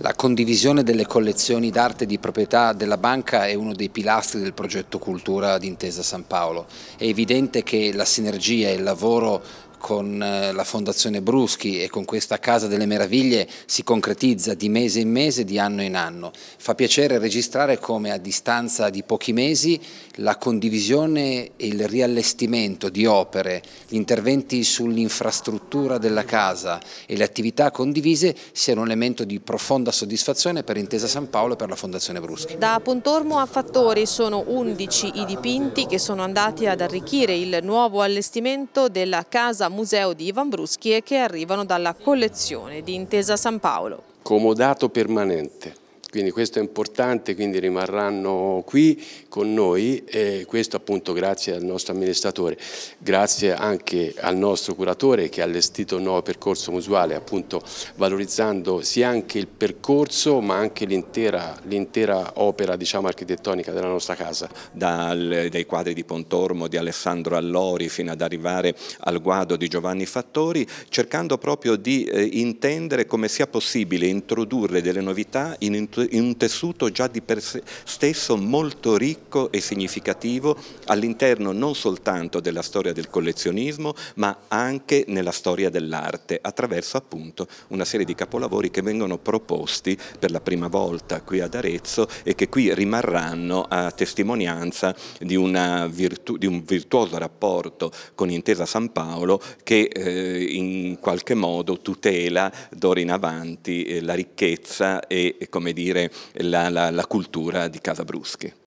La condivisione delle collezioni d'arte di proprietà della banca è uno dei pilastri del progetto Cultura d'Intesa San Paolo. È evidente che la sinergia e il lavoro con eh, la Fondazione Bruschi e con questa Casa delle Meraviglie si concretizza di mese in mese, di anno in anno. Fa piacere registrare come a distanza di pochi mesi la condivisione e il riallestimento di opere, gli interventi sull'infrastruttura della casa e le attività condivise siano un elemento di profonda soddisfazione per Intesa San Paolo e per la Fondazione Bruschi. Da Pontormo a Fattori sono 11 i dipinti che sono andati ad arricchire il nuovo allestimento della casa casa museo di Ivan Bruschi e che arrivano dalla collezione di Intesa San Paolo. Comodato permanente quindi questo è importante, quindi rimarranno qui con noi e questo appunto grazie al nostro amministratore, grazie anche al nostro curatore che ha allestito un nuovo percorso musuale, appunto valorizzando sia anche il percorso ma anche l'intera opera diciamo architettonica della nostra casa. Dal, dai quadri di Pontormo, di Alessandro Allori fino ad arrivare al guado di Giovanni Fattori cercando proprio di eh, intendere come sia possibile introdurre delle novità in, in un tessuto già di per sé stesso molto ricco e significativo all'interno non soltanto della storia del collezionismo ma anche nella storia dell'arte attraverso appunto una serie di capolavori che vengono proposti per la prima volta qui ad Arezzo e che qui rimarranno a testimonianza di, virtu di un virtuoso rapporto con Intesa San Paolo che eh, in qualche modo tutela d'ora in avanti eh, la ricchezza e come dire costruire la, la, la cultura di Casabruschi.